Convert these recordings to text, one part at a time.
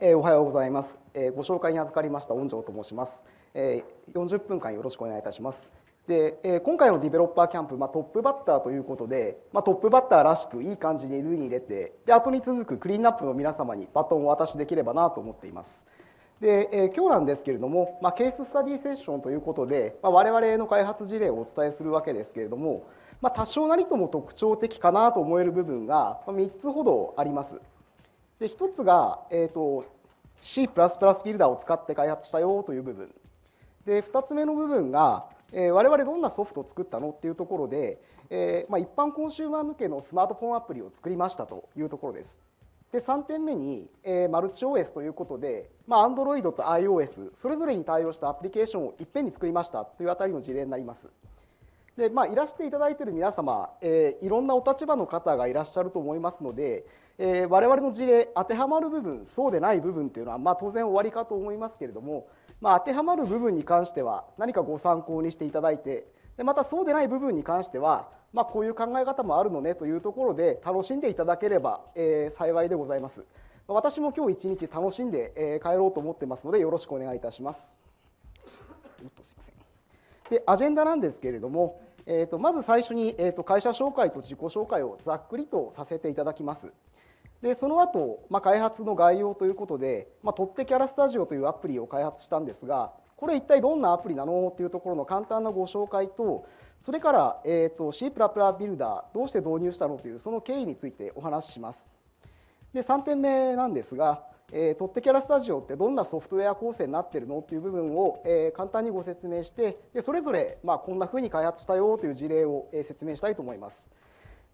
えおはようございます、えご紹介に預かりました恩城と申します、え40分間よろしくお願いいたしますで、え今回のディベロッパーキャンプ、まあ、トップバッターということで、まあ、トップバッターらしくいい感じに塁に入れてで後に続くクリーンアップの皆様にバトンをお渡しできればなと思っていますで、え今日なんですけれども、まあ、ケーススタディセッションということで、ま我々の開発事例をお伝えするわけですけれども、ま多少なりとも特徴的かなと思える部分が3つほどありますで1つが、えーと C++ ビルダーを使って開発したよという部分で2つ目の部分が、えー、我々どんなソフトを作ったのっていうところで、えー、まあ、一般コンシューマー向けのスマートフォンアプリを作りましたというところです。で3点目に、えー、マルチ OS ということで、まあ、Android と iOS それぞれに対応したアプリケーションをいっぺんに作りましたというあたりの事例になります。でまあ、いらしていただいている皆様、えー、いろんなお立場の方がいらっしゃると思いますので、えー、我々の事例当てはまる部分そうでない部分というのは、まあ、当然終わりかと思いますけれども、まあ、当てはまる部分に関しては何かご参考にしていただいてでまたそうでない部分に関しては、まあ、こういう考え方もあるのねというところで楽しんでいただければ、えー、幸いでございます。私も今日一日楽しんで、えー、帰ろうと思ってますのでよろしくお願いいたします。すまでアジェンダなんですけれども、えーと、まず最初に、えーと会社紹介と自己紹介をざっくりとさせていただきます。でその後、まあ開発の概要ということで、まあ、取ってキャラスタジオというアプリを開発したんですがこれ一体どんなアプリなのっていうところの簡単なご紹介とそれから、えーと、C++ ビルダーどうして導入したのというその経緯についてお話しします。で3点目なんですが、えー、取ってキャラスタジオってどんなソフトウェア構成になってるのっていう部分を、えー、簡単にご説明してでそれぞれ、まあ、こんなふうに開発したよという事例を、えー、説明したいと思います。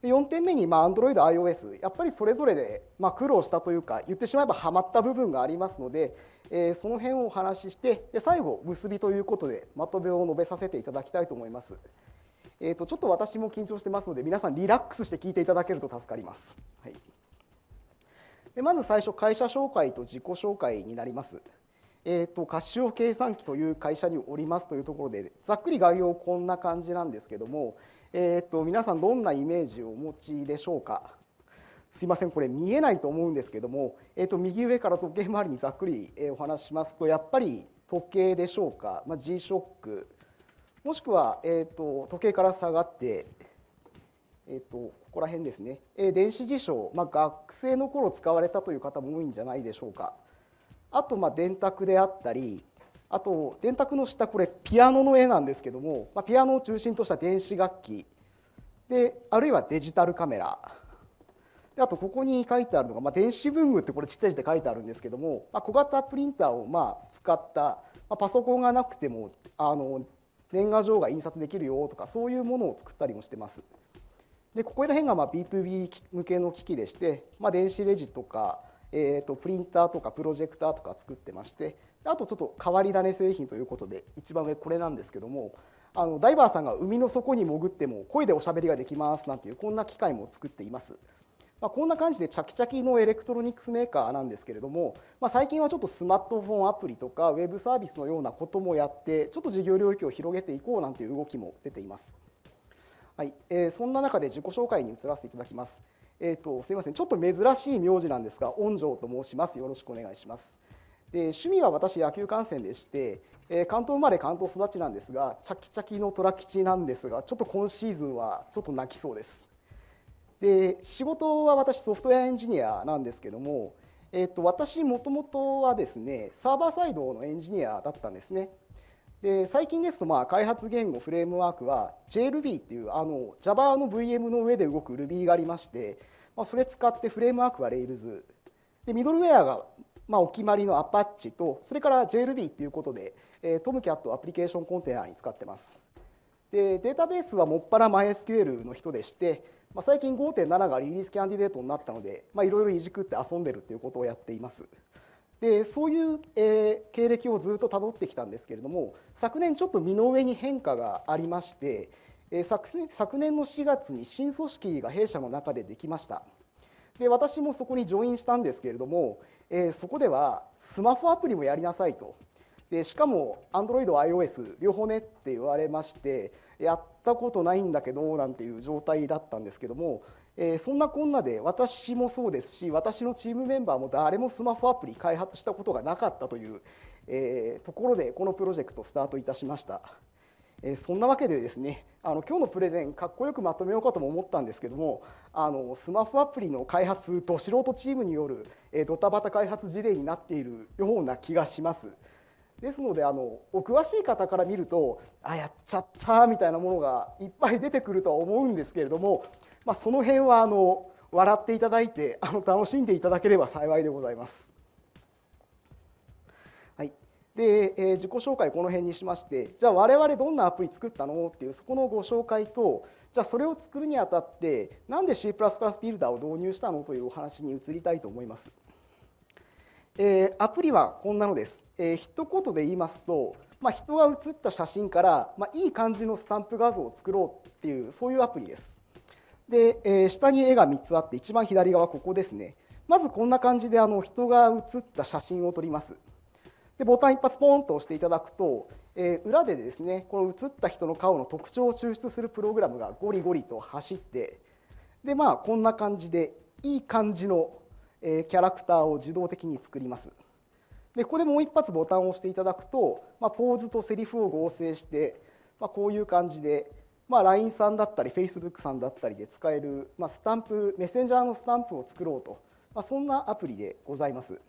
で4点目に、まあ、Android、iOS やっぱりそれぞれで、まあ、苦労したというか言ってしまえばはまった部分がありますので、えー、その辺をお話ししてで最後結びということでまとめを述べさせていただきたいと思います、えーと、ちょっと私も緊張してますので皆さんリラックスして聞いていただけると助かります、はい、でまず最初会社紹介と自己紹介になります、えーと、とカシオ計算機という会社におりますというところでざっくり概要こんな感じなんですけどもえー、っと皆さんどんなイメージをお持ちでしょうかすいませんこれ見えないと思うんですけども、えー、っと右上から時計回りにざっくりお話しますとやっぱり時計でしょうか、まあ、G-SHOCK もしくは、えーと、と時計から下がって、えーと、とここら辺ですね、えー、電子辞書、まあ、学生の頃使われたという方も多いんじゃないでしょうかあと、まあ、電卓であったり、あと電卓の下これピアノの絵なんですけども、まあ、ピアノを中心とした電子楽器であるいはデジタルカメラであとここに書いてあるのが、まあ、電子文具ってこれちっちゃい字で書いてあるんですけども、まあ、小型プリンターをまあ使った、まあ、パソコンがなくてもあの年賀状が印刷できるよとかそういうものを作ったりもしてます。でここら辺がまあ B2B 向けの機器でして、まあ、電子レジとか、えー、とプリンターとかプロジェクターとか作ってましてあとちょっと変わり種製品ということで一番上これなんですけどもあのダイバーさんが海の底に潜っても声でおしゃべりができますなんていうこんな機械も作っています。まあ、こんな感じでチャキチャキのエレクトロニクスメーカーなんですけれども、まあ、最近はちょっとスマートフォンアプリとかウェブサービスのようなこともやってちょっと事業領域を広げていこうなんていう動きも出ています。はいえー、そんな中で自己紹介に移らせていただきます。えーと、すみませんちょっと珍しい名字なんですが御城と申しますよろしくお願いします。で趣味は私野球観戦でして、えー、関東生まれ関東育ちなんですがチャキチャキの虎吉なんですがちょっと今シーズンはちょっと泣きそうですで仕事は私ソフトウェアエンジニアなんですけども、えーと、と私もともとはですねサーバーサイドのエンジニアだったんですねで最近ですとまあ開発言語フレームワークは JLB っていうあの Java の VM の上で動く Ruby がありまして、まあ、それ使ってフレームワークは Rails でミドルウェアがまあ、お決まりのアパッチとそれから JLB っていうことで、えー、トムキャットアプリケーションコンテナに使ってます。でデータベースはもっぱら MySQL の人でして、まあ、最近5.7がリリースキャンディデートになったので、まあ、いろいろいじくって遊んでるっていうことをやっています。でそういう、えー、経歴をずっとたどってきたんですけれども昨年ちょっと身の上に変化がありまして、えー、昨昨年の4月に新組織が弊社の中でできました。で私もそこにジョインしたんですけれども、えー、そこではスマホアプリもやりなさいとでしかも Android、iOS 両方ねって言われましてやったことないんだけどなんていう状態だったんですけども、えー、そんなこんなで私もそうですし私のチームメンバーも誰もスマホアプリ開発したことがなかったという、えー、ところでこのプロジェクトスタートいたしました。えそんなわけでですねあの今日のプレゼンかっこよくまとめようかとも思ったんですけどもあのスマホアプリの開発ど素人チームによる、えドタバタ開発事例になっているような気がします。ですのであのお詳しい方から見るとあやっちゃったみたいなものがいっぱい出てくるとは思うんですけれども、まあ、その辺はあの笑っていただいてあの楽しんでいただければ幸いでございます。で、えー、自己紹介この辺にしましてじゃあ我々どんなアプリ作ったのっていうそこのご紹介とじゃあそれを作るにあたってなんで C++ ビルダーを導入したのというお話に移りたいと思います。えー、アプリはこんなのです。えー、一言で言いますと、まあ、人が写った写真から、まあ、いい感じのスタンプ画像を作ろうっていうそういうアプリです。で、えー、下に絵が3つあって一番左側ここですね。まずこんな感じであの人が写った写真を撮ります。でボタン一発ポンと押していただくと、えー、裏でですねこの映った人の顔の特徴を抽出するプログラムがゴリゴリと走ってでまあこんな感じでいい感じの、えキャラクターを自動的に作ります。でここでもう一発ボタンを押していただくと、まあ、ポーズとセリフを合成して、まあ、こういう感じで、まあ、LINE さんだったり Facebook さんだったりで使える、まあ、スタンプメッセンジャーのスタンプを作ろうと、まあ、そんなアプリでございます。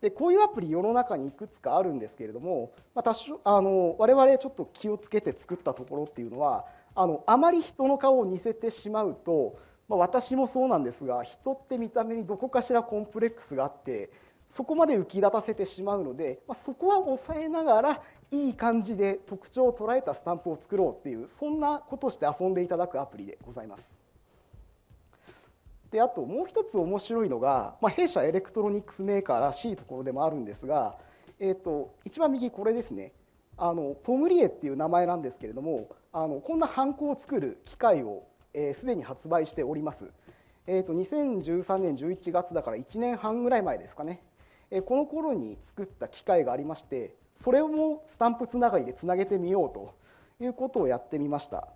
でこういうアプリ世の中にいくつかあるんですけれども、まあ、多少あの我々ちょっと気をつけて作ったところっていうのはあのあまり人の顔を似せてしまうと、まあ、私もそうなんですが人って見た目にどこかしらコンプレックスがあってそこまで浮き立たせてしまうので、まあ、そこは抑えながらいい感じで特徴を捉えたスタンプを作ろうっていうそんなことして遊んでいただくアプリでございます。であともう一つ面白いのが、まあ、弊社エレクトロニクスメーカーらしいところでもあるんですが、えーと、一番右これですねあのポムリエっていう名前なんですけれどもあのこんなハンコを作る機械をすで、えー、に発売しております、えーと、と2013年11月だから1年半ぐらい前ですかね、えー、この頃に作った機械がありましてそれもスタンプつながりでつなげてみようということをやってみました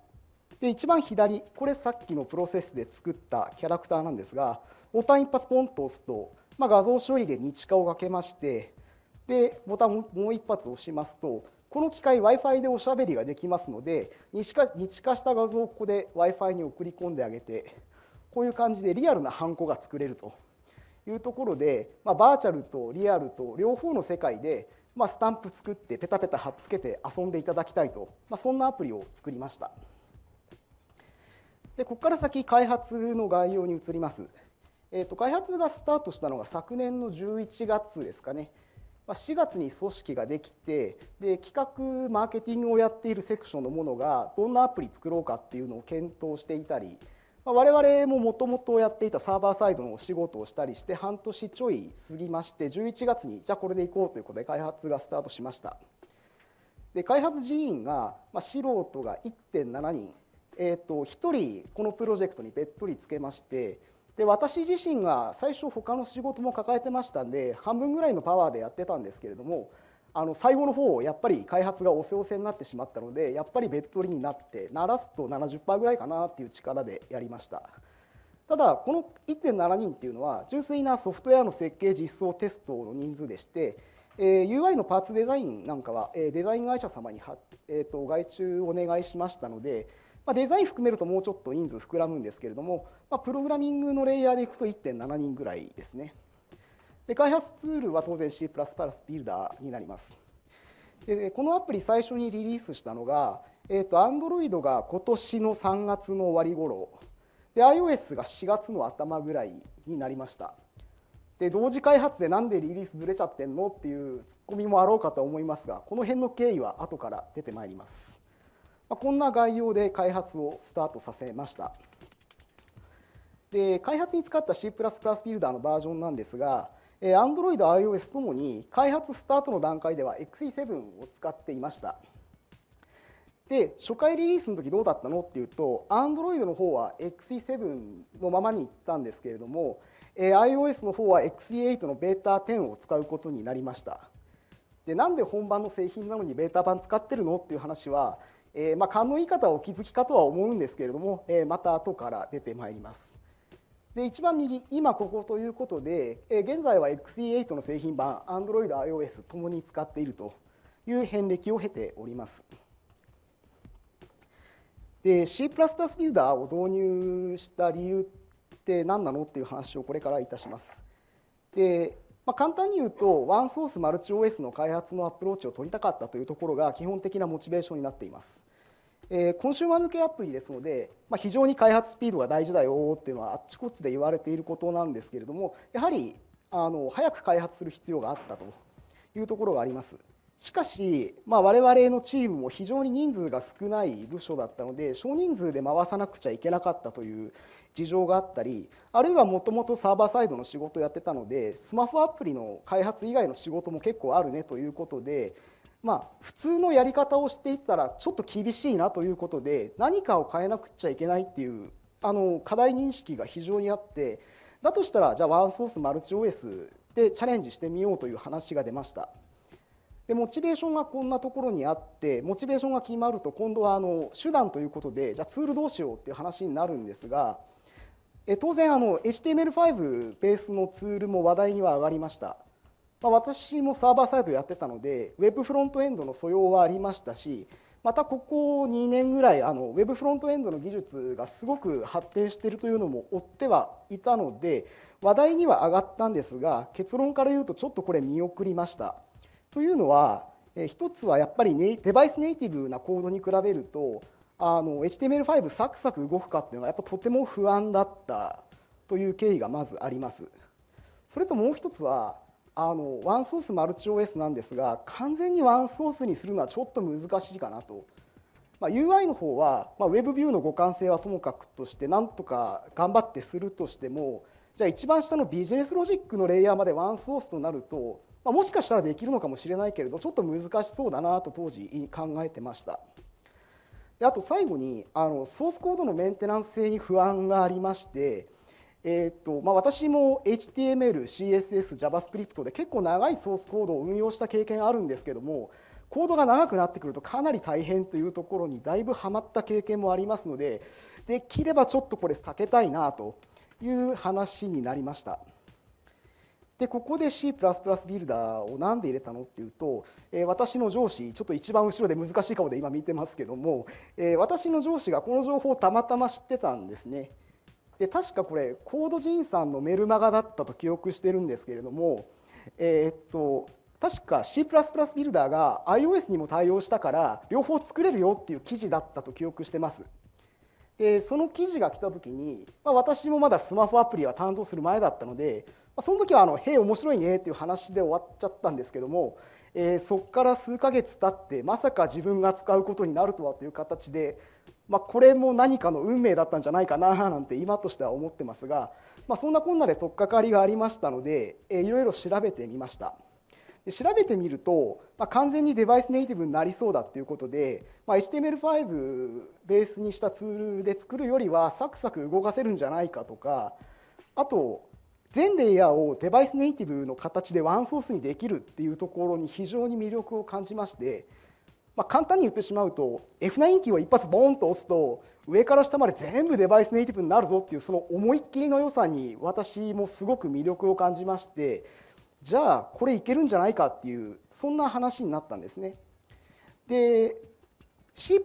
で一番左これさっきのプロセスで作ったキャラクターなんですがボタン一発ポンと押すと、まあ、画像処理で日課をかけましてでボタンをもう一発押しますとこの機械 w i f i でおしゃべりができますので日課日課した画像をここで w i f i に送り込んであげてこういう感じでリアルなハンコが作れるというところで、まあ、バーチャルとリアルと両方の世界で、まあ、スタンプ作ってペタペタ貼っつけて遊んでいただきたいと、まあ、そんなアプリを作りました。でここから先開発の概要に移ります、えーと、開発がスタートしたのが昨年の11月ですかね4月に組織ができてで企画マーケティングをやっているセクションのものがどんなアプリ作ろうかっていうのを検討していたり我々ももともとやっていたサーバーサイドのお仕事をしたりして半年ちょい過ぎまして11月にじゃあこれでいこうということで開発がスタートしましたで開発人員が、まあ、素人が1.7人えーと、1人このプロジェクトにべっとりつけましてで私自身が最初他の仕事も抱えてましたんで半分ぐらいのパワーでやってたんですけれどもあの最後の方やっぱり開発がおせおせになってしまったのでやっぱりべっとりになってならすと70%ぐらいかなっていう力でやりました。ただこの1.7人っていうのは純粋なソフトウェアの設計実装テストの人数でして、えー、UI のパーツデザインなんかは、えー、デザイン会社様に、えー、と外注お願いしましたので、まあ、デザイン含めるともうちょっと人数膨らむんですけれども、まあ、プログラミングのレイヤーでいくと1.7人ぐらいですね。で開発ツールは当然 C++ ビルダーになります。でこのアプリ最初にリリースしたのが、えーと、と Android が今年の3月の終わり頃で iOS が4月の頭ぐらいになりました。で同時開発でなんでリリースずれちゃってんのっていうツッコミもあろうかと思いますがこの辺の経緯は後から出てまいります。こんな概要で開発をスタートさせました。で開発に使った C++ ビルダーのバージョンなんですが Android、iOS ともに開発スタートの段階では XE7 を使っていました。で初回リリースの時どうだったのっていうと Android の方は XE7 のままにいったんですけれども iOS の方は XE8 のベータ10を使うことになりました。でなんで本番の製品なのにベータ版使ってるのっていう話はえー、まあ、勘の言い方はお気づきかとは思うんですけれども、えー、また後から出てまいります。で一番右今ここということで、えー、現在は XE8 の製品版 AndroidiOS ともに使っているという遍歴を経ております。で C++ ビルダーを導入した理由って何なのっていう話をこれからいたします。でまあ、簡単に言うとワンソースマルチ OS の開発のアプローチを取りたかったというところが基本的なモチベーションになっています。えー、コンシューマー向けアプリですので、まあ、非常に開発スピードが大事だよっていうのはあっちこっちで言われていることなんですけれどもやはりあの早く開発する必要があったというところがあります。しかし、まあ、我々のチームも非常に人数が少ない部署だったので少人数で回さなくちゃいけなかったという事情があったりあるいはもともとサーバーサイドの仕事をやってたのでスマホアプリの開発以外の仕事も結構あるねということで、まあ、普通のやり方をしていったらちょっと厳しいなということで何かを変えなくちゃいけないっていうあの課題認識が非常にあってだとしたらじゃあワンソースマルチ OS でチャレンジしてみようという話が出ました。でモチベーションがこんなところにあってモチベーションが決まると今度はあの手段ということでじゃあツールどうしようっていう話になるんですがえ当然あの HTML5 ベースのツールも話題には上がりました。まあ、私もサーバーサイドやってたので Web フロントエンドの素養はありましたしまたここ2年ぐらいあの Web フロントエンドの技術がすごく発展しているというのも追ってはいたので話題には上がったんですが結論から言うとちょっとこれ見送りました。というのは、えー、一つはやっぱりデバイスネイティブなコードに比べるとあの HTML5 サクサク動くかっていうのがやっぱとても不安だったという経緯がまずあります。それともう一つはあのワンソースマルチ OS なんですが完全にワンソースにするのはちょっと難しいかなと。まあ、UI の方は、まあ、ウェブビューの互換性はともかくとしてなんとか頑張ってするとしてもじゃあ一番下のビジネスロジックのレイヤーまでワンソースとなるとまあ、もしかしたらできるのかもしれないけれどちょっと難しそうだなと当時考えてました。であと最後にあのソースコードのメンテナンス性に不安がありまして、えーとまあ、私も HTML、CSS、JavaScript で結構長いソースコードを運用した経験あるんですけどもコードが長くなってくるとかなり大変というところにだいぶはまった経験もありますのでできればちょっとこれ避けたいなという話になりました。でここで C++ ビルダーを何で入れたのっていうと、えー、私の上司ちょっと一番後ろで難しい顔で今見てますけども、えー、私の上司がこの情報をたまたま知ってたんですね。で確かこれコードジンさんのメルマガだったと記憶してるんですけれども、えー、っと確か C++ ビルダーが iOS にも対応したから両方作れるよっていう記事だったと記憶してます。でその記事が来た時に、まあ、私もまだスマホアプリは担当する前だったので、まあ、その時はあの「へえ面白いね」っていう話で終わっちゃったんですけども、えー、そこから数ヶ月経ってまさか自分が使うことになるとはという形で、まあ、これも何かの運命だったんじゃないかななんて今としては思ってますが、まそんなこんなで取っかかりがありましたので、えー、いろいろ調べてみました。で調べてみると、まあ、完全にデバイスネイティブになりそうだっていうことで、まあ、HTML5 ベースにしたツールで作るよりはサクサク動かせるんじゃないかとかあと全レイヤーをデバイスネイティブの形でワンソースにできるっていうところに非常に魅力を感じまして、まあ、簡単に言ってしまうと F9 キーを一発ボーンと押すと上から下まで全部デバイスネイティブになるぞっていうその思いっきりの良さに私もすごく魅力を感じまして。じゃあこれいけるんじゃないかっていうそんな話になったんですね。で C++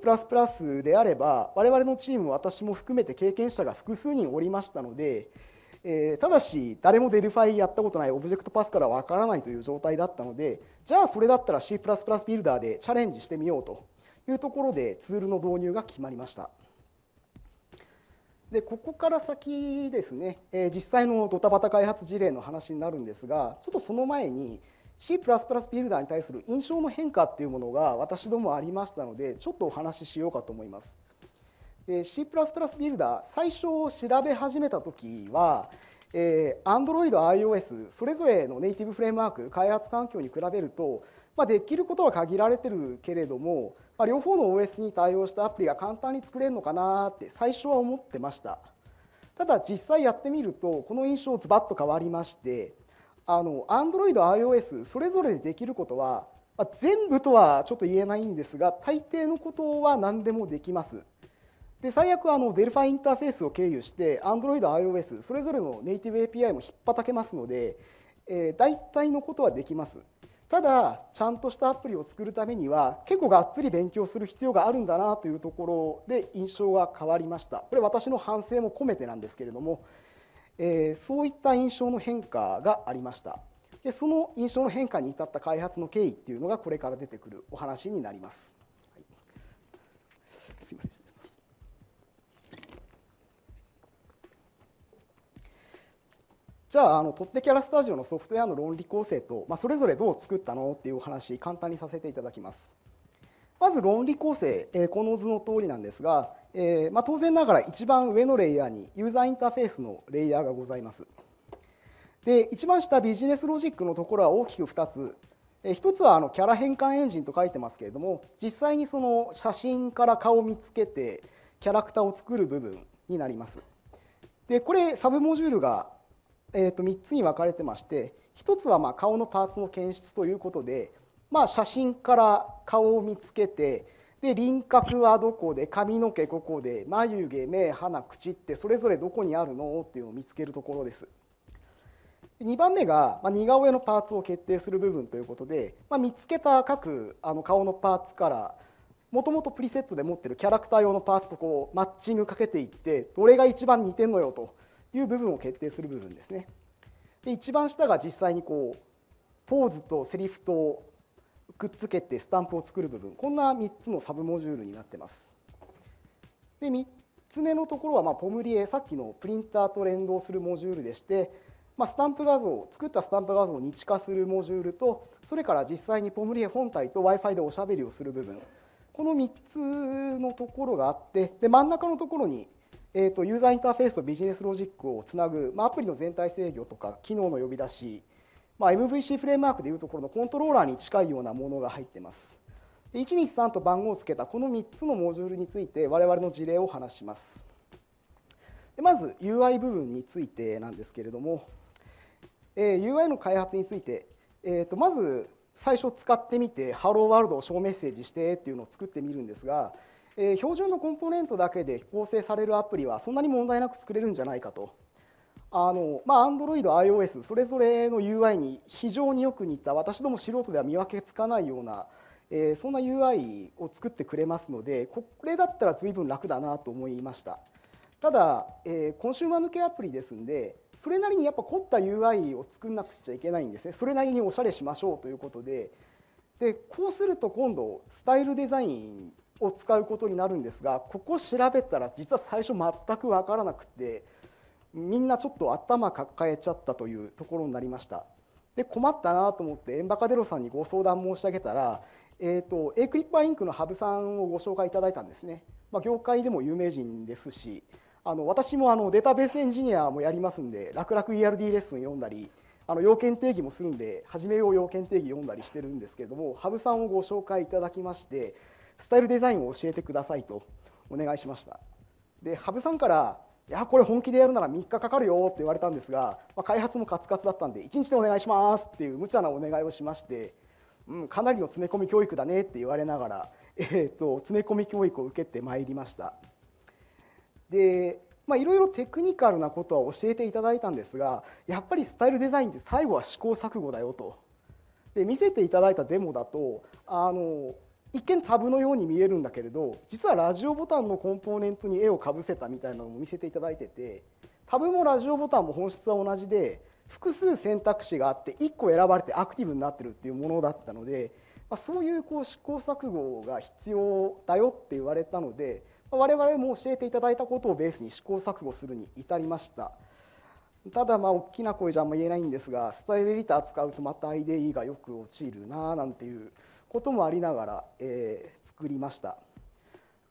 であれば我々のチーム私も含めて経験者が複数人おりましたので、えー、ただし誰もデルファイやったことないオブジェクトパスからわからないという状態だったのでじゃあそれだったら C++ ビルダーでチャレンジしてみようというところでツールの導入が決まりました。でここから先ですね、え実際のドタバタ開発事例の話になるんですがちょっとその前に C++ ビルダーに対する印象の変化っていうものが私どもありましたのでちょっとお話ししようかと思います。C++ ビルダー最初調べ始めた時は、えー、Android、iOS それぞれのネイティブフレームワーク開発環境に比べるとまあ、できることは限られてるけれども、まあ、両方の OS に対応したアプリが簡単に作れるのかなって最初は思ってましたただ実際やってみるとこの印象ズバッと変わりましてあの Android、iOS それぞれでできることは、まあ、全部とはちょっと言えないんですが大抵のことは何でもできますで最悪あの Delphi インターフェースを経由して Android、iOS それぞれのネイティブ API も引ったけますので、えー、大体のことはできますただちゃんとしたアプリを作るためには結構がっつり勉強する必要があるんだなというところで印象が変わりましたこれ私の反省も込めてなんですけれども、えー、そういった印象の変化がありましたでその印象の変化に至った開発の経緯っていうのがこれから出てくるお話になります、はい、すいませんじゃああの取ってキャラスタジオのソフトウェアの論理構成と、まあ、それぞれどう作ったのっていうお話簡単にさせていただきます。まず論理構成、えー、この図の通りなんですが、えーまあ、当然ながら一番上のレイヤーにユーザーインターフェースのレイヤーがございます。で一番下ビジネスロジックのところは大きく2つ、え1つはあのキャラ変換エンジンと書いてますけれども実際にその写真から顔を見つけてキャラクターを作る部分になります。でこれサブモジュールがえー、と3つに分かれてまして1つはま顔のパーツの検出ということで、まあ、写真から顔を見つけてで輪郭はどこで髪の毛ここで眉毛目鼻口ってそれぞれどこにあるのっていうのを見つけるところです。2番目が、ま似顔絵のパーツを決定する部分ということで、まあ、見つけた各あの顔のパーツからもともとプリセットで持ってるキャラクター用のパーツとこうマッチングかけていってどれが一番似てんのよという部分を決定する部分ですね。で一番下が実際にこうポーズとセリフとくっつけてスタンプを作る部分こんな3つのサブモジュールになってます。で3つ目のところはまポムリエさっきのプリンターと連動するモジュールでして、まあ、スタンプ画像作ったスタンプ画像を日化するモジュールとそれから実際にポムリエ本体と w i f i でおしゃべりをする部分この3つのところがあってで真ん中のところにえーと、ユーザーインターフェースとビジネスロジックをつなぐ、まあ、アプリの全体制御とか機能の呼び出し、まあ、MVC フレームワークでいうところのコントローラーに近いようなものが入ってますで123と番号をつけたこの3つのモジュールについて我々の事例を話しますでまず UI 部分についてなんですけれども、えー、UI の開発について、えー、とまず最初使ってみて「ハローワールドを小メッセージして」っていうのを作ってみるんですがえ標準のコンポーネントだけで構成されるアプリはそんなに問題なく作れるんじゃないかと。あのまあ、a ド、d r o i d iOS それぞれの UI に非常によく似た私ども素人では見分けつかないような、えー、そんな UI を作ってくれますのでこれだったら随分楽だなと思いましたただ、えー、コンシューマー向けアプリですんでそれなりにやっぱ凝った UI を作んなくちゃいけないんですねそれなりにおしゃれしましょうということででこうすると今度スタイルデザインを使うことになるんですがここ調べたら実は最初全く分からなくてみんなちょっと頭抱えちゃったというところになりました。で困ったなと思ってエンバカデロさんにご相談申し上げたら、えーと、A クリッパーインクの羽生さんをご紹介いただいたんですね、まあ、業界でも有名人ですしあの私もあのデータベースエンジニアもやりますんで楽々 ERD レッスン読んだりあの要件定義もするんで始めよう要件定義読んだりしてるんですけれども羽生さんをご紹介いただきましてスタイルデザインを教えてくださいとお願いしましたで羽生さんから「いやこれ本気でやるなら3日かかるよ」って言われたんですが、まあ、開発もカツカツだったんで「1日でお願いします」っていう無茶なお願いをしまして、うん、かなりの詰め込み教育だねって言われながら、えーと、詰め込み教育を受けてまいりましたでいろいろテクニカルなことは教えていただいたんですがやっぱりスタイルデザインって最後は試行錯誤だよとで見せていただいたデモだとあの一見タブのように見えるんだけれど実はラジオボタンのコンポーネントに絵をかぶせたみたいなのも見せていただいててタブもラジオボタンも本質は同じで複数選択肢があって1個選ばれてアクティブになってるっていうものだったので、まあ、そういうこう試行錯誤が必要だよって言われたので我々も教えていただいたことをベースに試行錯誤するに至りました。ただまあ大きな声じゃあんま言えないんですがスタイルエディター使うとまた IDE がよく落ちるななんていうこともありながら、えー、作りました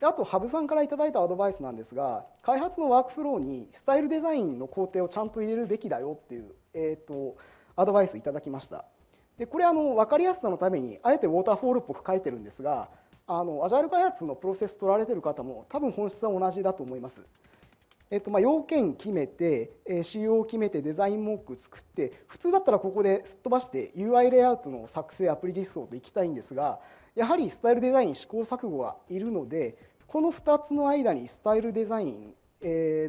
であと羽生さんから頂いたアドバイスなんですが開発のワークフローにスタイルデザインの工程をちゃんと入れるべきだよっていう、えーとアドバイスいただきましたでこれあの分かりやすさのためにあえてウォーターフォールっぽく書いてるんですがあのアジャイル開発のプロセス取られてる方も多分本質は同じだと思います。えっと、ま要件決めて、え仕様を決めてデザインモーク作って普通だったらここですっ飛ばして UI レイアウトの作成アプリ実装といきたいんですがやはりスタイルデザイン試行錯誤がいるのでこの2つの間にスタイルデザイン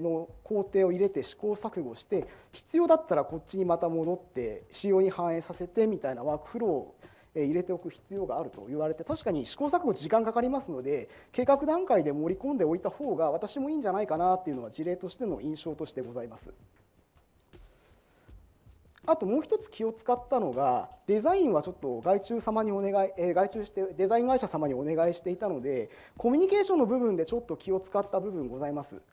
の工程を入れて試行錯誤して必要だったらこっちにまた戻って仕様に反映させてみたいなワークフローを入れておく必要があると言われて確かに試行錯誤時間かかりますので計画段階で盛り込んでおいた方が私もいいんじゃないかなっていうのは事例としての印象としてございます。あともう一つ気を使ったのがデザインはちょっと外注様にお願い、え外注してデザイン会社様にお願いしていたのでコミュニケーションの部分でちょっと気を使った部分ございます。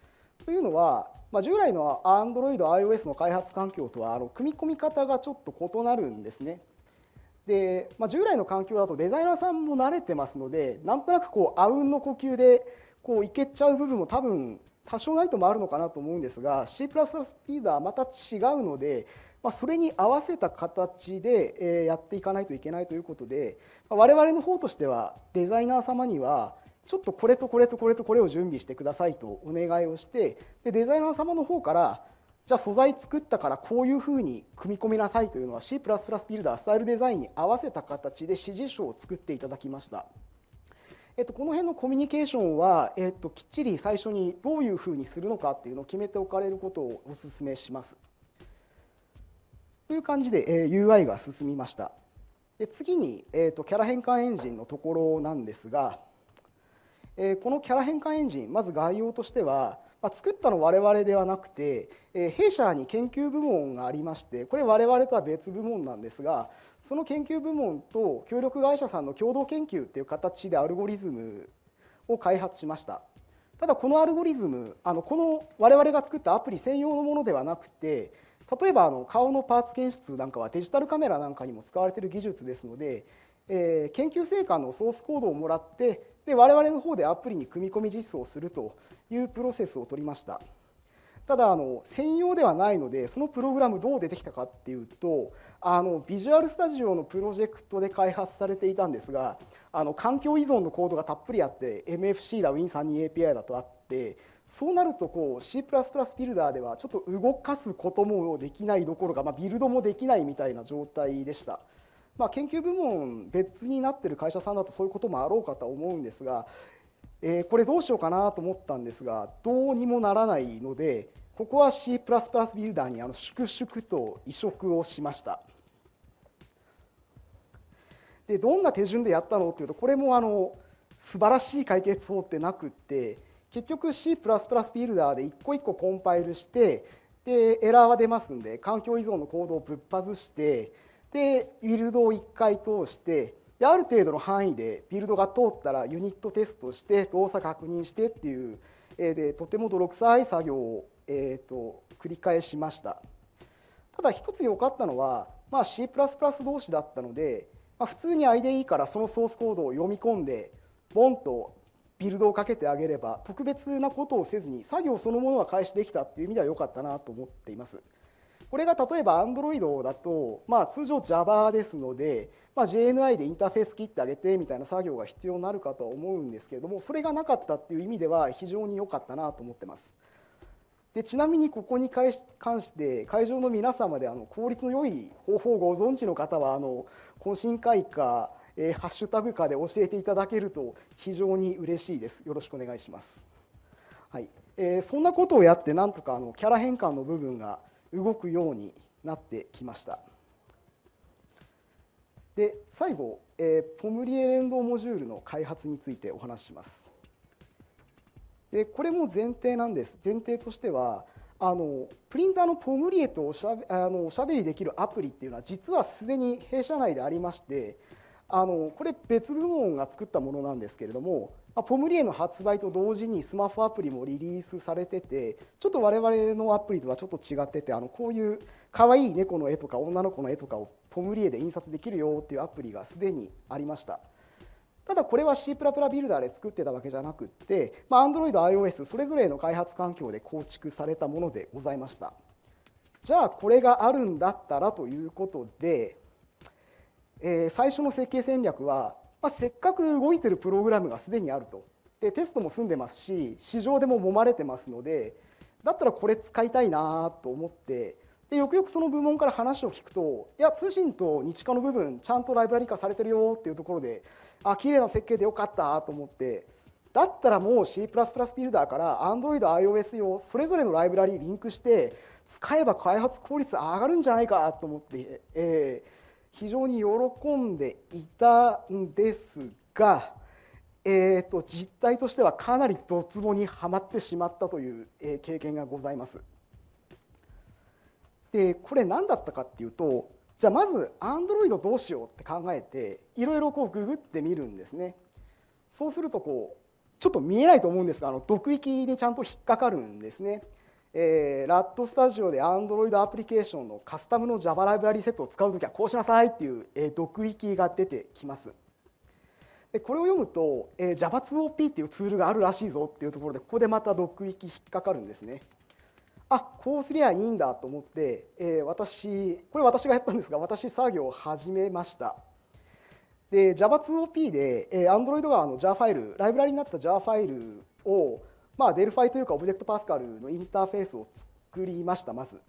というのは、まあ、従来の Android、iOS の開発環境とはあの組み込み方がちょっと異なるんですね。で、まあ、従来の環境だとデザイナーさんも慣れてますのでなんとなくこうあうんの呼吸でこういけちゃう部分も多分多少なりともあるのかなと思うんですが C++ ピードはまた違うので、まあ、それに合わせた形でやっていかないといけないということで我々の方としてはデザイナー様にはちょっとこれとこれとこれとこれを準備してくださいとお願いをしてでデザイナー様の方からじゃあ素材作ったからこういうふうに組み込みなさいというのは C++ ビルダースタイルデザインに合わせた形で指示書を作っていただきました。えっと、この辺のコミュニケーションは、えっと、きっちり最初にどういうふうにするのかっていうのを決めておかれることをお勧めします。という感じで、えー、UI が進みました。で次に、えっと、とキャラ変換エンジンのところなんですが、えー、このキャラ変換エンジンまず概要としてはまあ、作ったの我々ではなくて、え弊社に研究部門がありましてこれ我々とは別部門なんですがその研究部門と協力会社さんの共同研究っていう形でアルゴリズムを開発しました。ただこのアルゴリズムあのこの我々が作ったアプリ専用のものではなくて例えばあの顔のパーツ検出なんかはデジタルカメラなんかにも使われている技術ですので、えー、研究成果のソースコードをもらってで我々の方でアプリに組み込み実装するというプロセスを取りましたただあの専用ではないのでそのプログラムどう出てきたかっていうとあのビジュアルスタジオのプロジェクトで開発されていたんですがあの環境依存のコードがたっぷりあって MFC だ Win32API だとあってそうなるとこう C++ ビルダーではちょっと動かすこともできないどころか、まあ、ビルドもできないみたいな状態でした。まあ、研究部門別になってる会社さんだとそういうこともあろうかと思うんですが、えー、これどうしようかなと思ったんですがどうにもならないのでここは C++ ビルダーにあの粛々と移植をしました。でどんな手順でやったのっていうとこれもあの素晴らしい解決法ってなくって結局 C++ ビルダーで一個一個コンパイルしてでエラーは出ますんで環境依存のコードをぶっ外してでビルドを1回通してである程度の範囲でビルドが通ったらユニットテストして動作確認してっていう、えでとても泥臭い作業を、えーと、と繰り返しましたただ一つ良かったのは、まあ、C++ 同士だったので、まあ、普通に IDE からそのソースコードを読み込んでボンとビルドをかけてあげれば特別なことをせずに作業そのものは開始できたっていう意味では良かったなと思っています。これが例えば Android だと、まあ、通常 Java ですので、まあ、JNI でインターフェース切ってあげてみたいな作業が必要になるかとは思うんですけれどもそれがなかったっていう意味では非常に良かったなと思ってます。でちなみにここに関して会場の皆様であの効率の良い方法をご存知の方はあの懇親会か、えー、ハッシュタグかで教えていただけると非常に嬉しいです。よろしくお願いします。はいえー、そんなことをやってなんとかあのキャラ変換の部分が動くようになってきました。で最後、えー、ポムリエ連動モジュールの開発についてお話しします。でこれも前提なんです。前提としてはあのプリンターのポムリエとおしゃべあのおしゃべりできるアプリっていうのは実はすでに弊社内でありましてあのこれ別部門が作ったものなんですけれどもまポムリエの発売と同時にスマホアプリもリリースされててちょっと我々のアプリとはちょっと違っててあのこういう可愛い猫の絵とか女の子の絵とかをポムリエで印刷できるよっていうアプリがすでにありましたただこれは C++ ビルダーで作ってたわけじゃなくって、まあ、Android、iOS それぞれの開発環境で構築されたものでございましたじゃあこれがあるんだったらということで、えー、最初の設計戦略はまあ、せっかく動いてるプログラムがすでにあるとでテストも済んでますし市場でも揉まれてますのでだったらこれ使いたいなと思ってでよくよくその部門から話を聞くといや通信と日課の部分ちゃんとライブラリ化されてるよっていうところであ綺麗な設計でよかったと思ってだったらもう C++ ビルダーから Android、iOS 用それぞれのライブラリリンクして使えば開発効率上がるんじゃないかと思って、えー、非常に喜んでいたんですが、えーと、実態としてはかなりどつぼにはまってしまったという経験がございます。でこれ何だったかっていうとじゃあまずアンドロイドどうしようって考えていろいろこうググってみるんですね。そうするとこうちょっと見えないと思うんですがあの毒域にちゃんと引っかかるんですね。えー、ラットスタジオで Android アプリケーションのカスタムの Java ライブラリセットを使うときはこうしなさいっていう、えー、毒域が出てきます。でこれを読むと、えー、Java2OP っていうツールがあるらしいぞっていうところでここでまた毒域引っかかるんですね。あこうすりゃいいんだと思って、えー、私これ私がやったんですが私作業を始めました。で Java2OP で、えー、Android 側の JAR ファイルライブラリになってた JAR ファイルをまあ、デルファイというかオブジェクトパスカルのインターフェースを作りましたまず。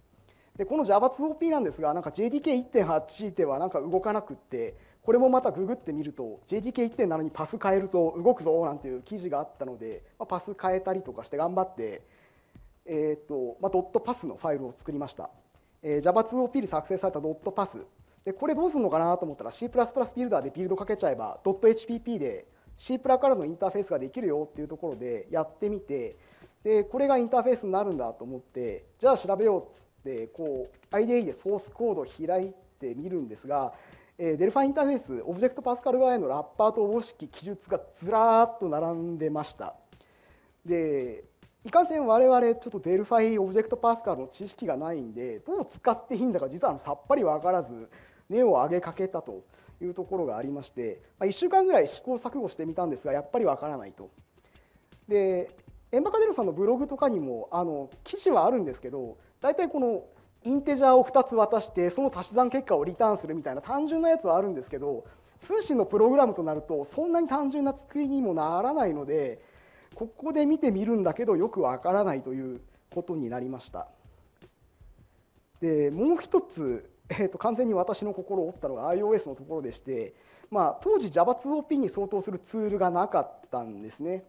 でこの Java2OP なんですがなんか JDK1.8 ではなんか動かなくってこれもまたググってみると JDK1.7 にパス変えると動くぞなんていう記事があったので、まあ、パス変えたりとかして頑張って、えーとまあ、ドットパスのファイルを作りました、えー、Java2OP で作成されたドットパスでこれどうするのかなと思ったら C++ ビルダーでビルドかけちゃえば .hpp で C プラからのインターフェースができるよっていうところでやってみてでこれがインターフェースになるんだと思ってじゃあ調べようっつってこう IDE でソースコードを開いてみるんですが、えー、デルファインターフェースオブジェクトパスカル側へのラッパーとおぼしき記述がずらーっと並んでました。でいかんせん我々ちょっとデルファイオブジェクトパスカルの知識がないんでどう使っていいんだか実はさっぱり分からず根を上げかけたというところがありまして、ま1週間ぐらい試行錯誤してみたんですがやっぱりわからないと。でエンバカデロさんのブログとかにもあの記事はあるんですけど大体このインテジャーを2つ渡してその足し算結果をリターンするみたいな単純なやつはあるんですけど通信のプログラムとなるとそんなに単純な作りにもならないのでここで見てみるんだけどよくわからないということになりました。でもう一つえー、と完全に私の心を折ったのが iOS のところでして、まあ、当時 Java2OP に相当するツールがなかったんですね。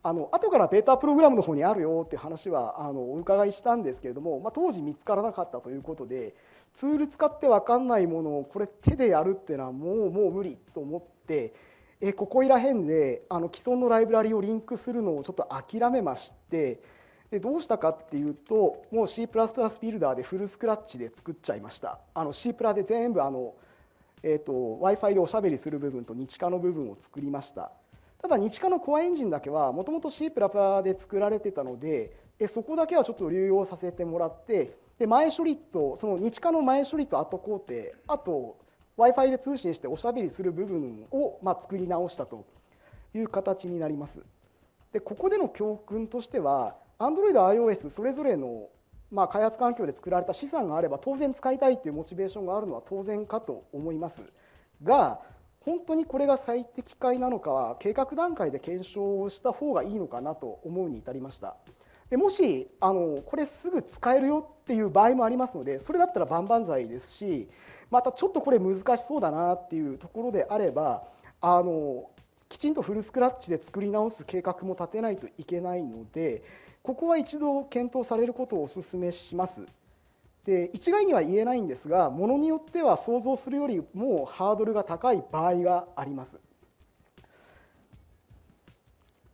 あの後からベータプログラムの方にあるよっていう話はあのお伺いしたんですけれども、まあ、当時見つからなかったということでツール使って分かんないものをこれ手でやるっていうのはもうもう無理と思ってえここいら辺であの既存のライブラリをリンクするのをちょっと諦めまして。でどうしたかっていうともう C++ ビルダーでフルスクラッチで作っちゃいましたあの C プラで全部あの、えーと、w i f i でおしゃべりする部分と日課の部分を作りましたただ日課のコアエンジンだけはもともと C++ で作られてたのででそこだけはちょっと流用させてもらってで前処理とその日課の前処理と後工程あと w i f i で通信しておしゃべりする部分を、まあ、作り直したという形になります。でここでの教訓としては Android、iOS それぞれのまあ開発環境で作られた資産があれば当然使いたいというモチベーションがあるのは当然かと思いますが本当にこれが最適解なのかは計画段階で検証をした方がいいのかなと思うに至りました。でもしあのこれすぐ使えるよっていう場合もありますのでそれだったら万々歳ですしまたちょっとこれ難しそうだなっていうところであればあのきちんとフルスクラッチで作り直す計画も立てないといけないのでここは一度検討されることをお勧めします。で一概には言えないんですがものによっては想像するよりもハードルが高い場合があります。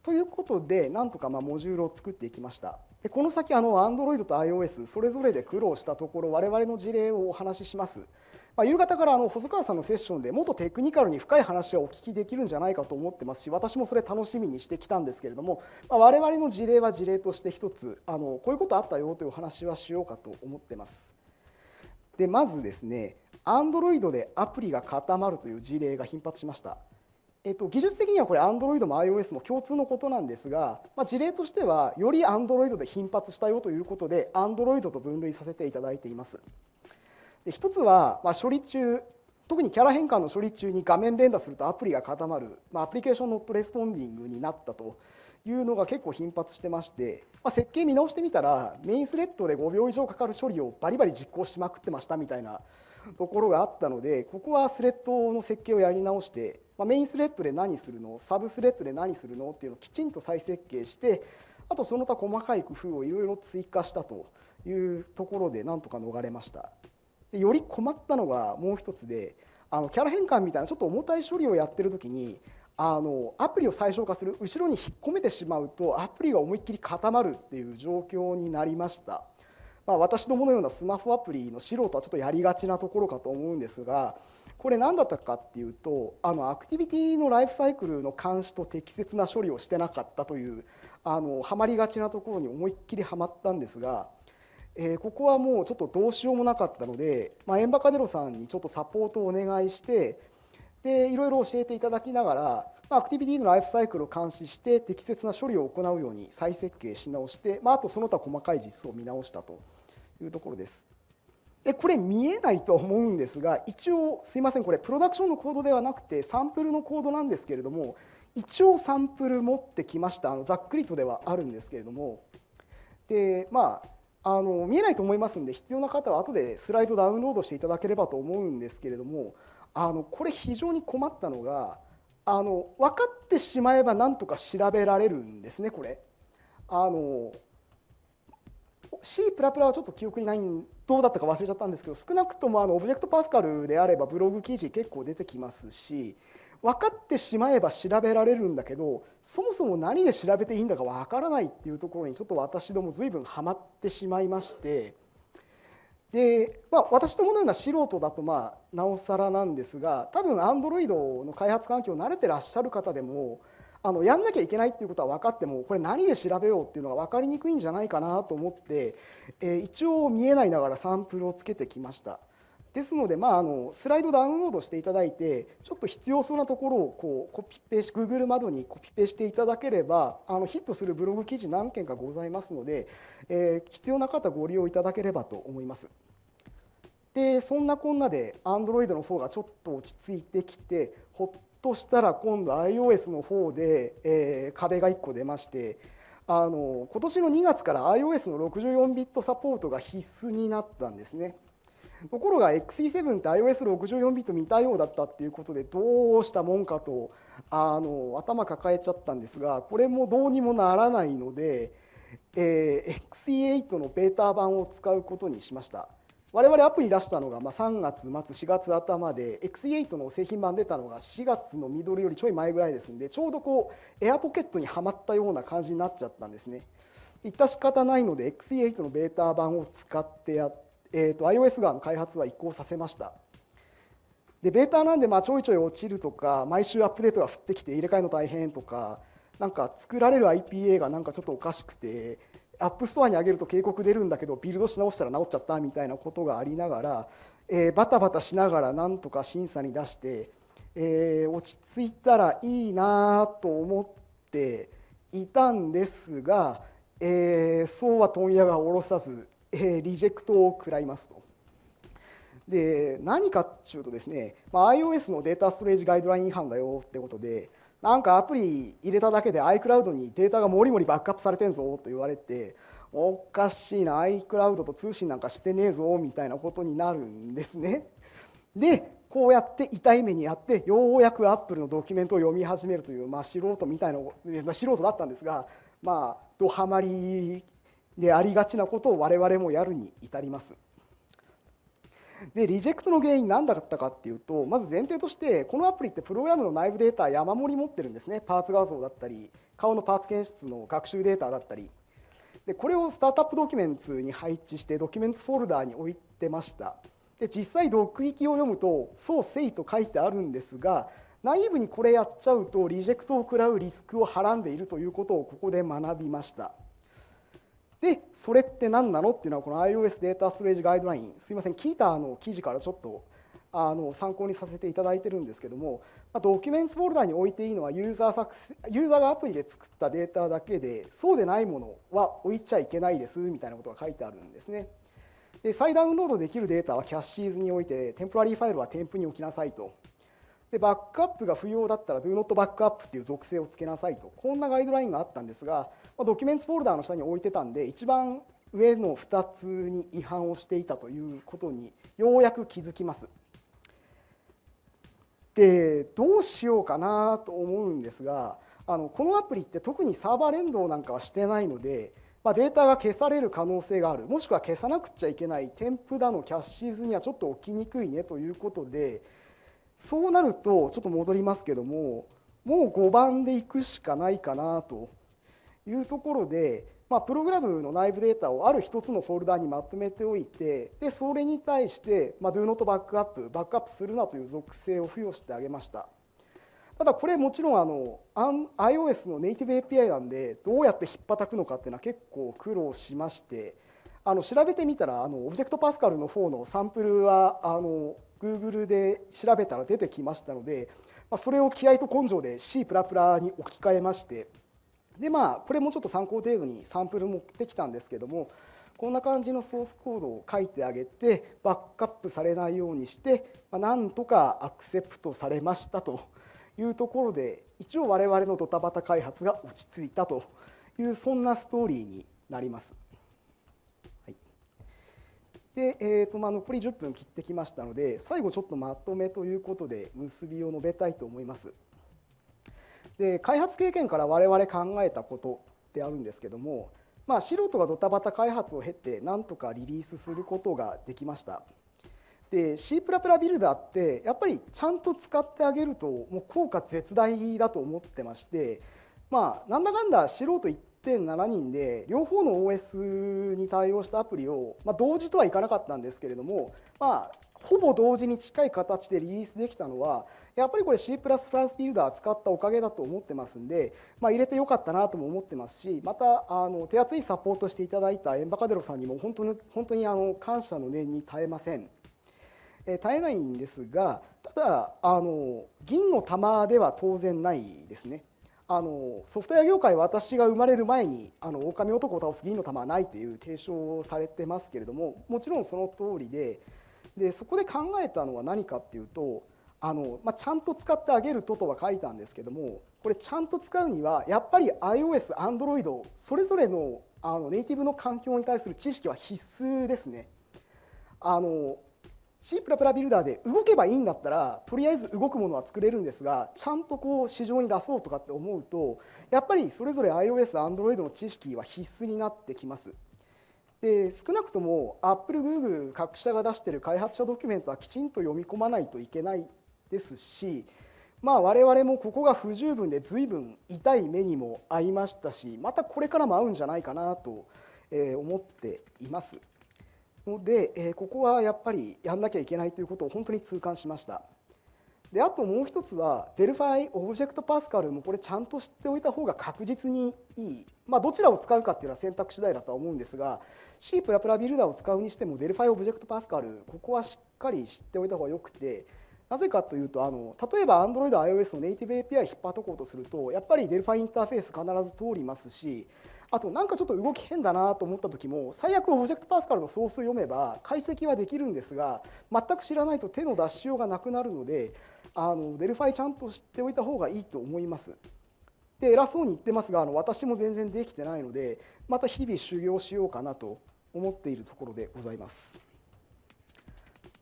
ということでなんとかまモジュールを作っていきました。でこの先あの Android と iOS それぞれで苦労したところ我々の事例をお話しします。まあ、夕方からあの細川さんのセッションでもっとテクニカルに深い話はお聞きできるんじゃないかと思ってますし私もそれ楽しみにしてきたんですけれども、まあ、我々の事例は事例として一つあのこういうことあったよというお話はしようかと思ってます。でまずですね Android でアプリが固まるという事例が頻発しました。えっと、技術的にはこれアンドロイドも iOS も共通のことなんですが、まあ、事例としてはよりアンドロイドで頻発したよということでアンドロイドと分類させていただいています。で一つは、まあ、処理中特にキャラ変換の処理中に画面連打するとアプリが固まる、まあ、アプリケーションノットレスポンディングになったというのが結構頻発してまして、まあ、設計見直してみたらメインスレッドで5秒以上かかる処理をバリバリ実行しまくってましたみたいなところがあったのでここはスレッドの設計をやり直して、まあ、メインスレッドで何するのサブスレッドで何するのっていうのをきちんと再設計してあとその他細かい工夫をいろいろ追加したというところでなんとか逃れました。でより困ったのがもう一つであのキャラ変換みたいなちょっと重たい処理をやってる時にあのアプリを最小化する後ろに引っ込めてしまうとアプリが思いっきり固まるっていう状況になりました、まあ、私どものようなスマホアプリの素人はちょっとやりがちなところかと思うんですがこれ何だったかっていうとあのアクティビティのライフサイクルの監視と適切な処理をしてなかったというあのはまりがちなところに思いっきりはまったんですが。えー、ここはもうちょっとどうしようもなかったので、まあ、エンバカデロさんにちょっとサポートをお願いしてでいろいろ教えていただきながら、まあ、アクティビティのライフサイクルを監視して適切な処理を行うように再設計し直して、まあ、あとその他細かい実装を見直したというところです。でこれ見えないと思うんですが一応すいませんこれプロダクションのコードではなくてサンプルのコードなんですけれども一応サンプル持ってきましたあのざっくりとではあるんですけれどもでまああの見えないと思いますんで必要な方は後でスライドダウンロードしていただければと思うんですけれどもあのこれ非常に困ったのがあの分かってしまえば何とか調べられるんですねこれ。あの C++ はちょっと記憶にないどうだったか忘れちゃったんですけど少なくともあのオブジェクトパスカルであればブログ記事結構出てきますし分かってしまえば調べられるんだけどそもそも何で調べていいんだか分からないっていうところにちょっと私ども随分はまってしまいましてで、まあ、私どものような素人だとまあなおさらなんですが多分 Android の開発環境慣れてらっしゃる方でもあのやんなきゃいけないっていうことは分かってもこれ何で調べようっていうのが分かりにくいんじゃないかなと思って、えー、一応見えないながらサンプルをつけてきました。ですので、まあ、あのスライドダウンロードしていただいてちょっと必要そうなところをこうコピペし Google 窓にコピペしていただければあのヒットするブログ記事何件かございますので、えー、必要な方ご利用いただければと思います。でそんなこんなで Android の方がちょっと落ち着いてきてほっとしたら今度 iOS の方で、えー、壁が1個出ましてあの今年の2月から iOS の64ビットサポートが必須になったんですね。ところが XE7 って iOS64 ビット見たようだったっていうことでどうしたもんかとあの頭抱えちゃったんですがこれもどうにもならないので、えー、XE8 のベータ版を使うことにしました。我々アプリ出したのが、ま3月末4月頭で XE8 の製品版出たのが4月のミドルよりちょい前ぐらいですんでちょうどこうエアポケットにはまったような感じになっちゃったんですね。いった仕方ないので XE8 のベータ版を使ってやっえーと、iOS 側の開発は移行させました。でベータなんでまあちょいちょい落ちるとか毎週アップデートが降ってきて入れ替えの大変とかなんか作られる IPA がなんかちょっとおかしくてアップストアに上げると警告出るんだけどビルドし直したら直っちゃったみたいなことがありながら、えー、バタバタしながらなんとか審査に出して、えー、落ち着いたらいいなと思っていたんですが、えー、そうは問屋が下ろさずえリジェクトを食らいますと。で何かっていうとですね、まあ、iOS のデータストレージガイドライン違反だよってことでなんかアプリ入れただけで iCloud にデータがもりもりバックアップされてんぞと言われておかしいな iCloud と通信なんかしてねえぞみたいなことになるんですね。でこうやって痛い目にあってようやくアップルのドキュメントを読み始めるという、まあ、素人みたいな、まあ、素人だったんですがまあドハマりでありがちなことを我々もやるに至ります。でリジェクトの原因何だったかっていうとまず前提としてこのアプリってプログラムの内部データ山盛り持ってるんですねパーツ画像だったり顔のパーツ検出の学習データだったりでこれをスタートアップドキュメンツに配置してドキュメンツフォルダーに置いてましたで実際読域を読むと「そうせい」と書いてあるんですが内部にこれやっちゃうとリジェクトを食らうリスクをはらんでいるということをここで学びました。でそれって何なのっていうのはこの iOS データストレージガイドラインすみません聞いたあの記事からちょっとあの参考にさせていただいてるんですけどもドキュメンツフォルダに置いていいのはユーザー作ユーザーがアプリで作ったデータだけでそうでないものは置いちゃいけないですみたいなことが書いてあるんですね。で再ダウンロードできるデータはキャッシーズに置いてテンプラリーファイルは添付に置きなさいとでバックアップが不要だったら Do not backup っていう属性をつけなさいとこんなガイドラインがあったんですが、まドキュメンツフォルダーの下に置いてたんで一番上の2つに違反をしていたということにようやく気づきます。でどうしようかなと思うんですがあのこのアプリって特にサーバー連動なんかはしてないので、まあ、データが消される可能性があるもしくは消さなくちゃいけない添付だのキャッシーズにはちょっと起きにくいねということで。そうなるとちょっと戻りますけどももう5番でいくしかないかなというところで、まあ、プログラムの内部データをある一つのフォルダにまとめておいてでそれに対して、まあ、Do not backup バックアップするなという属性を付与してあげました。ただこれもちろんあの iOS のネイティブ API なんでどうやってひっぱたくのかっていうのは結構苦労しましてあの調べてみたらあのオブジェクトパスカルの方のサンプルはあの Google で調べたら出てきましたので、まあ、それを気合と根性で C++ に置き換えましてでまあこれもちょっと参考程度にサンプル持ってきたんですけどもこんな感じのソースコードを書いてあげてバックアップされないようにして、まあ、なんとかアクセプトされましたというところで一応我々のドタバタ開発が落ち着いたというそんなストーリーになります。で、えーとまあ、残り10分切ってきましたので最後ちょっとまとめということで結びを述べたいと思います。で開発経験から我々考えたことであるんですけども、まあ、素人がドタバタ開発を経てなんとかリリースすることができました。で C++ ビルダーってやっぱりちゃんと使ってあげるともう効果絶大だと思ってましてまあなんだかんだ素人一1.7人で両方の OS に対応したアプリを、まあ、同時とはいかなかったんですけれども、まあ、ほぼ同時に近い形でリリースできたのはやっぱりこれ C++ ビルダー使ったおかげだと思ってますんで、まあ、入れてよかったなとも思ってますしまたあの手厚いサポートしていただいたエンバカデロさんにも本当に本当にあの感謝の念に耐えません。え絶えないんですがただあの銀の玉では当然ないですねあのソフトウェア業界は私が生まれる前にあの狼男を倒す銀の玉はないという提唱をされてますけれどももちろんその通りででそこで考えたのは何かっていうとあの、まあ、ちゃんと使ってあげるととは書いたんですけどもこれちゃんと使うにはやっぱり iOS、Android それぞれのあのネイティブの環境に対する知識は必須ですね。あの C++ ビルダーで動けばいいんだったらとりあえず動くものは作れるんですがちゃんとこう市場に出そうとかって思うとやっぱりそれぞれ iOS、Android の知識は必須になってきます。で少なくとも Apple、Google 各社が出してる開発者ドキュメントはきちんと読み込まないといけないですし、まあ、我々もここが不十分で随分痛い目にも遭いましたしまたこれからも合うんじゃないかなと思っています。ので、えここはやっぱりやんなきゃいけないということを本当に痛感しました。であともう一つは Delphi オブジェクトパスカルもこれちゃんと知っておいた方が確実にいい、まあ、どちらを使うかっていうのは選択次第だとは思うんですが C++ ビルダーを使うにしても Delphi オブジェクトパスカルここはしっかり知っておいた方がよくてなぜかというとあの例えば AndroidiOS のネイティブ API 引っ張っとこうとするとやっぱり Delphi インターフェース必ず通りますしあとなんかちょっと動き変だなと思った時も最悪オブジェクトパスカルのソース読めば解析はできるんですが全く知らないと手の出しようがなくなるのであのデルファイちゃんと知っておいた方がいいと思います。で偉そうに言ってますがあの私も全然できてないのでまた日々修行しようかなと思っているところでございます。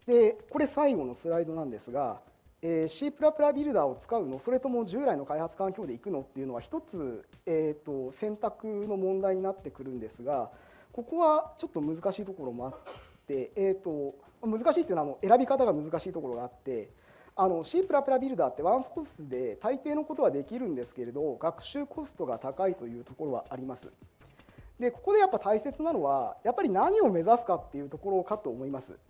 でこれ最後のスライドなんですがえー、C++ ビルダーを使うのそれとも従来の開発環境でいくのっていうのは一つ、えーと、選択の問題になってくるんですがここはちょっと難しいところもあって、えーと、と難しいっていうのはあの選び方が難しいところがあって。あの C++ ビルダーってワンソースで大抵のことはできるんですけれど学習コストが高いというところはあります。でここでやっぱ大切なのはやっぱり何を目指すかっていうところかと思います。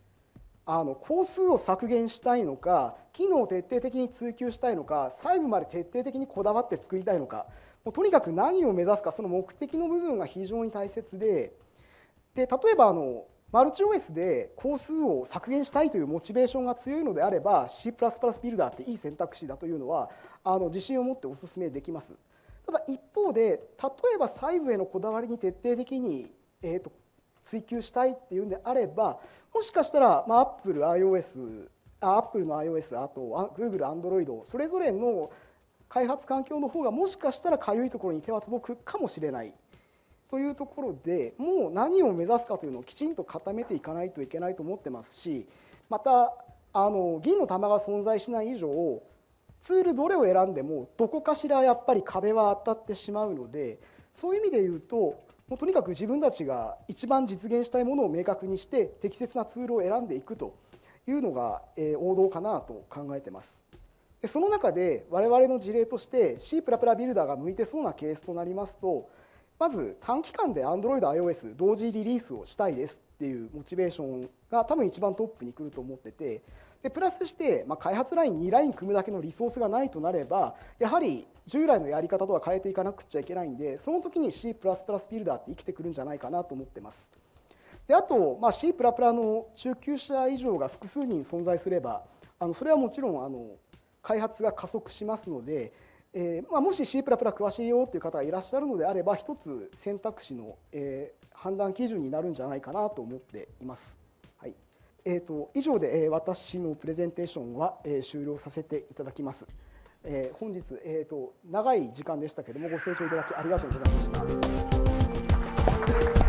あの工数を削減したいのか機能を徹底的に追求したいのか細部まで徹底的にこだわって作りたいのかもうとにかく何を目指すかその目的の部分が非常に大切でで例えばあのマルチ OS で工数を削減したいというモチベーションが強いのであれば C++ ビルダーっていい選択肢だというのはあの自信を持ってお勧めできます。ただ一方で例えば細部へのこだわりに徹底的に、えーと、と追求したいっていうんであればもしかしたら、まあ、Apple、iOS あ Apple の iOS あと Google、Android それぞれの開発環境の方がもしかしたらかゆいところに手は届くかもしれないというところでもう何を目指すかというのをきちんと固めていかないといけないと思ってますしまたあの銀の玉が存在しない以上ツールどれを選んでもどこかしらやっぱり壁は当たってしまうのでそういう意味で言うともうとにかく自分たちが一番実現したいものを明確にして適切なツールを選んでいくというのが、え王道かなと考えてます。でその中で我々の事例として C++ ビルダーが向いてそうなケースとなりますとまず短期間で Android、iOS 同時リリースをしたいですっていうモチベーションが多分一番トップに来ると思っててでプラスして、ま開発ライン2ライン組むだけのリソースがないとなればやはり従来のやり方とは変えていかなくちゃいけないんでその時に C++ ビルダーって生きてくるんじゃないかなと思ってます。であと、まあ、C++ の中級者以上が複数人存在すればあのそれはもちろんあの開発が加速しますので、えーまあ、もし C++ 詳しいよという方がいらっしゃるのであれば一つ選択肢の、えー、判断基準になるんじゃないかなと思っています。はいえーと、以上で、えー、私のプレゼンテーションは、えー、終了させていただきます。えー、本日、えーと、長い時間でしたけどもご清聴いただきありがとうございました。